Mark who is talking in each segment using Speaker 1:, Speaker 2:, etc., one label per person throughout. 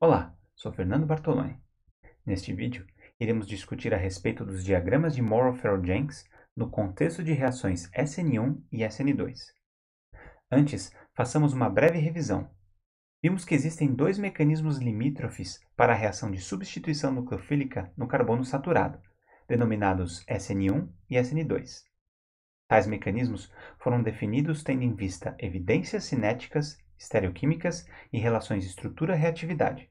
Speaker 1: Olá, sou Fernando Bartolome. Neste vídeo, iremos discutir a respeito dos diagramas de Morrow-Ferrell-Jenks no contexto de reações SN1 e SN2. Antes, façamos uma breve revisão. Vimos que existem dois mecanismos limítrofes para a reação de substituição nucleofílica no carbono saturado, denominados SN1 e SN2. Tais mecanismos foram definidos tendo em vista evidências cinéticas, estereoquímicas e relações estrutura-reatividade.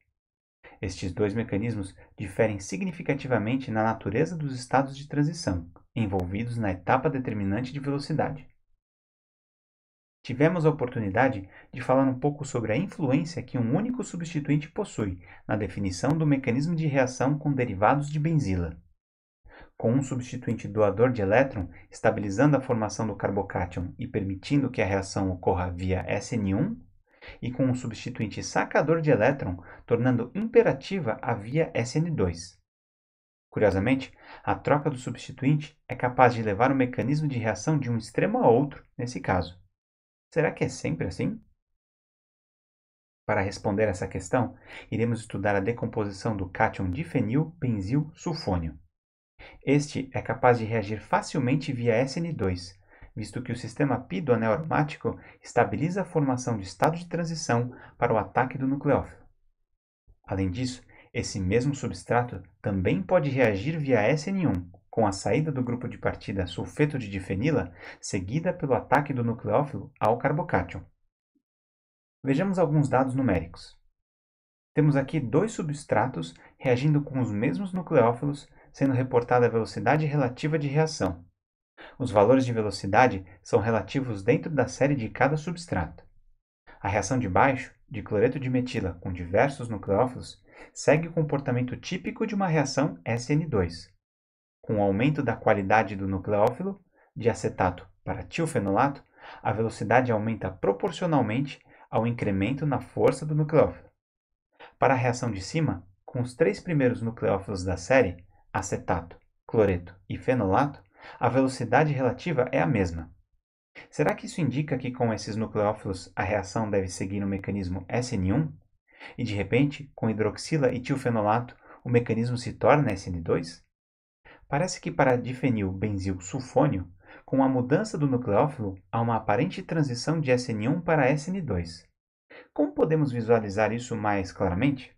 Speaker 1: Estes dois mecanismos diferem significativamente na natureza dos estados de transição, envolvidos na etapa determinante de velocidade. Tivemos a oportunidade de falar um pouco sobre a influência que um único substituinte possui na definição do mecanismo de reação com derivados de benzila com um substituinte doador de elétron, estabilizando a formação do carbocátion e permitindo que a reação ocorra via SN1, e com um substituinte sacador de elétron, tornando imperativa a via SN2. Curiosamente, a troca do substituinte é capaz de levar o mecanismo de reação de um extremo a outro, nesse caso. Será que é sempre assim? Para responder essa questão, iremos estudar a decomposição do cátion difenil benzil sulfônio. Este é capaz de reagir facilmente via SN2, visto que o sistema pi do anel aromático estabiliza a formação de estado de transição para o ataque do nucleófilo. Além disso, esse mesmo substrato também pode reagir via SN1, com a saída do grupo de partida sulfeto de difenila, seguida pelo ataque do nucleófilo ao carbocátion. Vejamos alguns dados numéricos. Temos aqui dois substratos reagindo com os mesmos nucleófilos sendo reportada a velocidade relativa de reação. Os valores de velocidade são relativos dentro da série de cada substrato. A reação de baixo, de cloreto de metila com diversos nucleófilos, segue o comportamento típico de uma reação SN2. Com o aumento da qualidade do nucleófilo, de acetato para tiofenolato, a velocidade aumenta proporcionalmente ao incremento na força do nucleófilo. Para a reação de cima, com os três primeiros nucleófilos da série, acetato, cloreto e fenolato, a velocidade relativa é a mesma. Será que isso indica que com esses nucleófilos a reação deve seguir o mecanismo SN1? E de repente, com hidroxila e tiofenolato, o mecanismo se torna SN2? Parece que para difenil benzil sulfônio, com a mudança do nucleófilo, há uma aparente transição de SN1 para SN2. Como podemos visualizar isso mais claramente?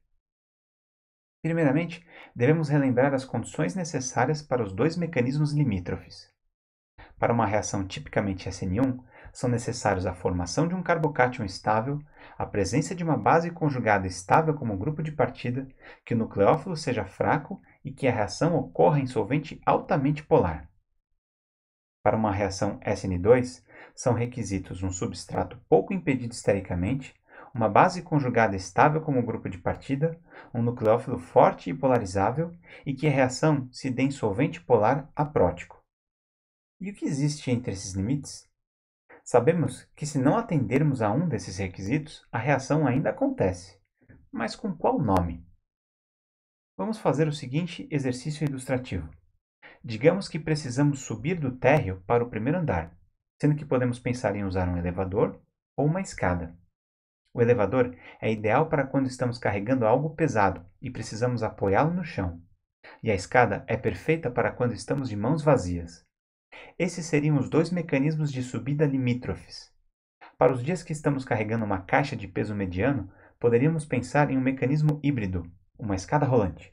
Speaker 1: Primeiramente, devemos relembrar as condições necessárias para os dois mecanismos limítrofes. Para uma reação tipicamente SN1, são necessários a formação de um carbocátion estável, a presença de uma base conjugada estável como grupo de partida, que o nucleófilo seja fraco e que a reação ocorra em solvente altamente polar. Para uma reação SN2, são requisitos um substrato pouco impedido estericamente, uma base conjugada estável como grupo de partida, um nucleófilo forte e polarizável, e que a reação se dê em solvente polar aprótico. E o que existe entre esses limites? Sabemos que se não atendermos a um desses requisitos, a reação ainda acontece. Mas com qual nome? Vamos fazer o seguinte exercício ilustrativo. Digamos que precisamos subir do térreo para o primeiro andar, sendo que podemos pensar em usar um elevador ou uma escada. O elevador é ideal para quando estamos carregando algo pesado e precisamos apoiá-lo no chão. E a escada é perfeita para quando estamos de mãos vazias. Esses seriam os dois mecanismos de subida limítrofes. Para os dias que estamos carregando uma caixa de peso mediano, poderíamos pensar em um mecanismo híbrido, uma escada rolante.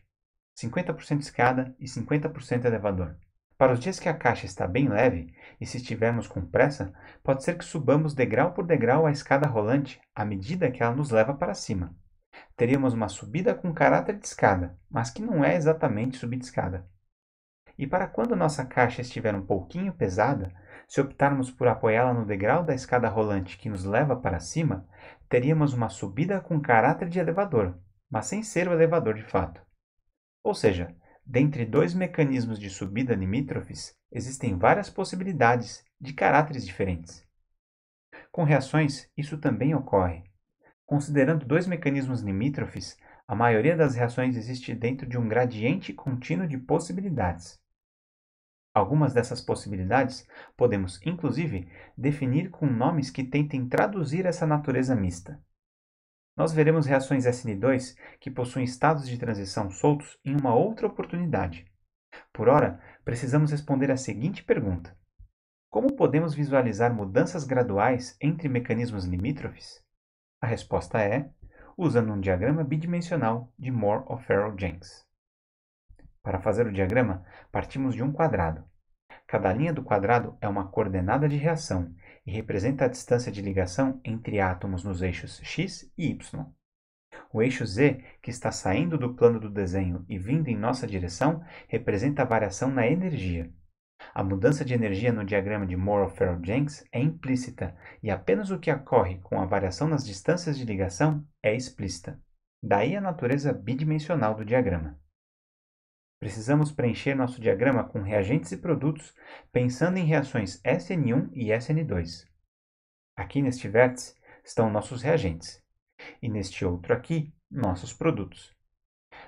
Speaker 1: 50% escada e 50% elevador. Para os dias que a caixa está bem leve, e se estivermos com pressa, pode ser que subamos degrau por degrau a escada rolante à medida que ela nos leva para cima. Teríamos uma subida com caráter de escada, mas que não é exatamente subir de escada. E para quando nossa caixa estiver um pouquinho pesada, se optarmos por apoiá-la no degrau da escada rolante que nos leva para cima, teríamos uma subida com caráter de elevador, mas sem ser o elevador de fato. Ou seja, Dentre dois mecanismos de subida limítrofes, existem várias possibilidades de caráteres diferentes. Com reações, isso também ocorre. Considerando dois mecanismos limítrofes, a maioria das reações existe dentro de um gradiente contínuo de possibilidades. Algumas dessas possibilidades podemos, inclusive, definir com nomes que tentem traduzir essa natureza mista nós veremos reações SN2 que possuem estados de transição soltos em uma outra oportunidade. Por ora, precisamos responder a seguinte pergunta: Como podemos visualizar mudanças graduais entre mecanismos limítrofes? A resposta é usando um diagrama bidimensional de Moore O'Farrell Jenks. Para fazer o diagrama, partimos de um quadrado. Cada linha do quadrado é uma coordenada de reação e representa a distância de ligação entre átomos nos eixos x e y. O eixo z, que está saindo do plano do desenho e vindo em nossa direção, representa a variação na energia. A mudança de energia no diagrama de Morphe-Ferrell-Jenks é implícita e apenas o que ocorre com a variação nas distâncias de ligação é explícita. Daí a natureza bidimensional do diagrama. Precisamos preencher nosso diagrama com reagentes e produtos pensando em reações SN1 e SN2. Aqui neste vértice estão nossos reagentes e neste outro aqui, nossos produtos.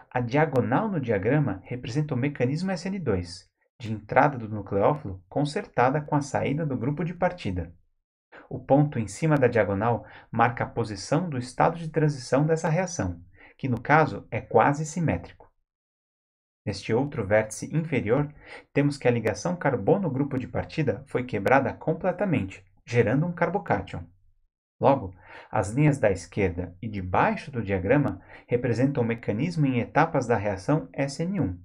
Speaker 1: A diagonal no diagrama representa o mecanismo SN2, de entrada do nucleófilo consertada com a saída do grupo de partida. O ponto em cima da diagonal marca a posição do estado de transição dessa reação, que no caso é quase simétrico. Neste outro vértice inferior, temos que a ligação carbono-grupo de partida foi quebrada completamente, gerando um carbocátion. Logo, as linhas da esquerda e de baixo do diagrama representam o mecanismo em etapas da reação SN1.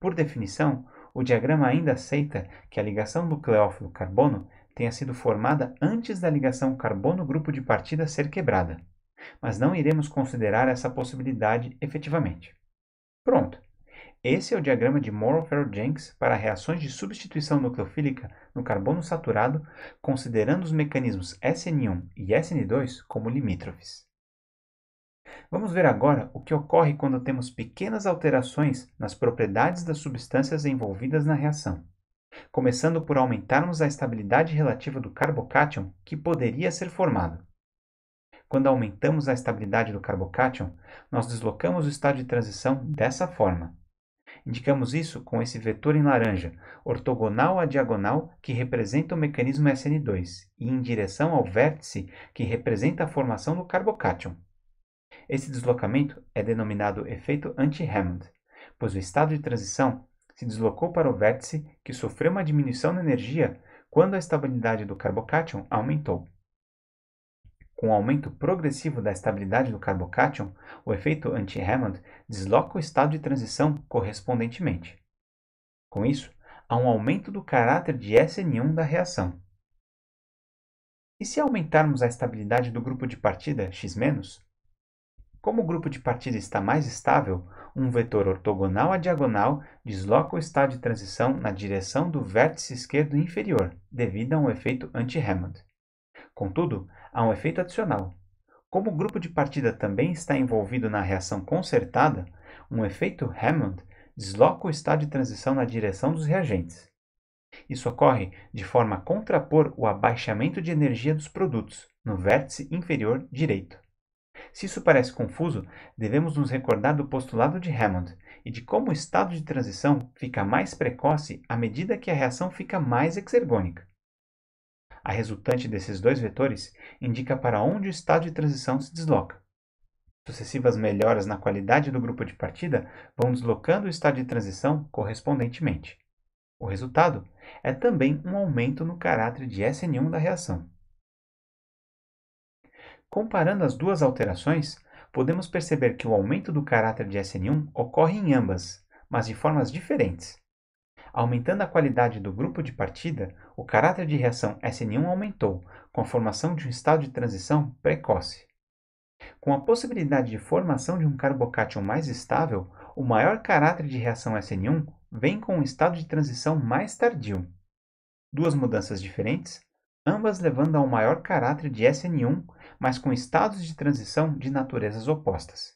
Speaker 1: Por definição, o diagrama ainda aceita que a ligação nucleófilo-carbono tenha sido formada antes da ligação carbono-grupo de partida ser quebrada, mas não iremos considerar essa possibilidade efetivamente. Pronto! Esse é o diagrama de Morrow-Ferro-Jenks para reações de substituição nucleofílica no carbono saturado, considerando os mecanismos SN1 e SN2 como limítrofes. Vamos ver agora o que ocorre quando temos pequenas alterações nas propriedades das substâncias envolvidas na reação, começando por aumentarmos a estabilidade relativa do carbocátion que poderia ser formado. Quando aumentamos a estabilidade do carbocátion, nós deslocamos o estado de transição dessa forma Indicamos isso com esse vetor em laranja, ortogonal à diagonal, que representa o mecanismo SN2, e em direção ao vértice, que representa a formação do carbocátion. Esse deslocamento é denominado efeito anti-Hammond, pois o estado de transição se deslocou para o vértice, que sofreu uma diminuição na energia quando a estabilidade do carbocátion aumentou. Com o aumento progressivo da estabilidade do carbocátion, o efeito anti-Hammond desloca o estado de transição correspondentemente. Com isso, há um aumento do caráter de SN1 da reação. E se aumentarmos a estabilidade do grupo de partida X-? Como o grupo de partida está mais estável, um vetor ortogonal à diagonal desloca o estado de transição na direção do vértice esquerdo inferior, devido a um efeito anti-Hammond. Contudo, há um efeito adicional. Como o grupo de partida também está envolvido na reação concertada, um efeito Hammond desloca o estado de transição na direção dos reagentes. Isso ocorre de forma a contrapor o abaixamento de energia dos produtos no vértice inferior direito. Se isso parece confuso, devemos nos recordar do postulado de Hammond e de como o estado de transição fica mais precoce à medida que a reação fica mais exergônica. A resultante desses dois vetores indica para onde o estado de transição se desloca. Sucessivas melhoras na qualidade do grupo de partida vão deslocando o estado de transição correspondentemente. O resultado é também um aumento no caráter de SN1 da reação. Comparando as duas alterações, podemos perceber que o aumento do caráter de SN1 ocorre em ambas, mas de formas diferentes. Aumentando a qualidade do grupo de partida, o caráter de reação S1 aumentou, com a formação de um estado de transição precoce. Com a possibilidade de formação de um carbocátion mais estável, o maior caráter de reação SN1 vem com um estado de transição mais tardio. Duas mudanças diferentes, ambas levando a um maior caráter de SN1, mas com estados de transição de naturezas opostas.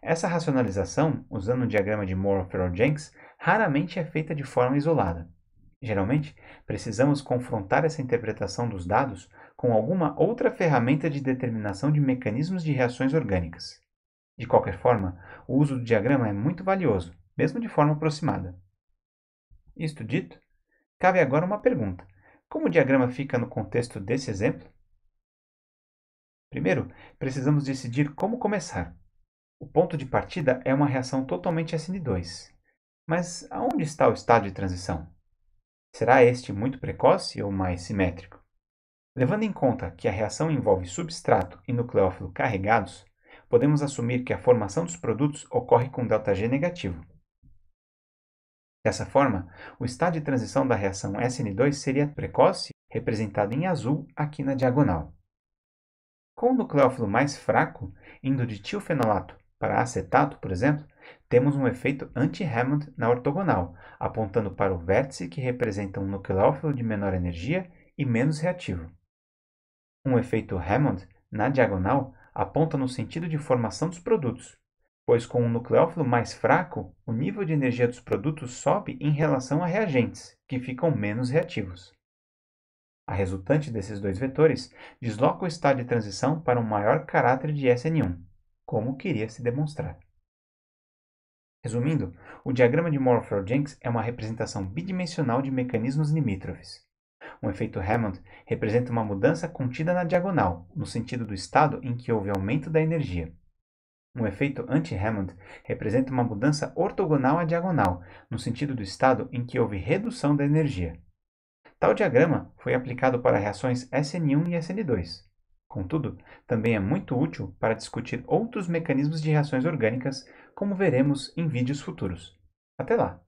Speaker 1: Essa racionalização, usando o diagrama de Moore-Ferrell-Jenks, raramente é feita de forma isolada. Geralmente, precisamos confrontar essa interpretação dos dados com alguma outra ferramenta de determinação de mecanismos de reações orgânicas. De qualquer forma, o uso do diagrama é muito valioso, mesmo de forma aproximada. Isto dito, cabe agora uma pergunta: como o diagrama fica no contexto desse exemplo? Primeiro, precisamos decidir como começar. O ponto de partida é uma reação totalmente SN2. Mas aonde está o estado de transição? Será este muito precoce ou mais simétrico? Levando em conta que a reação envolve substrato e nucleófilo carregados, podemos assumir que a formação dos produtos ocorre com ΔG negativo. Dessa forma, o estado de transição da reação SN2 seria precoce, representado em azul aqui na diagonal. Com o nucleófilo mais fraco, indo de tiofenolato, para acetato, por exemplo, temos um efeito anti-Hammond na ortogonal, apontando para o vértice que representa um nucleófilo de menor energia e menos reativo. Um efeito Hammond na diagonal aponta no sentido de formação dos produtos, pois com um nucleófilo mais fraco, o nível de energia dos produtos sobe em relação a reagentes, que ficam menos reativos. A resultante desses dois vetores desloca o estado de transição para um maior caráter de SN1 como queria se demonstrar. Resumindo, o diagrama de Morpher-Jenks é uma representação bidimensional de mecanismos limítrofes. Um efeito Hammond representa uma mudança contida na diagonal, no sentido do estado em que houve aumento da energia. Um efeito anti-Hammond representa uma mudança ortogonal à diagonal, no sentido do estado em que houve redução da energia. Tal diagrama foi aplicado para reações SN1 e SN2. Contudo, também é muito útil para discutir outros mecanismos de reações orgânicas, como veremos em vídeos futuros. Até lá!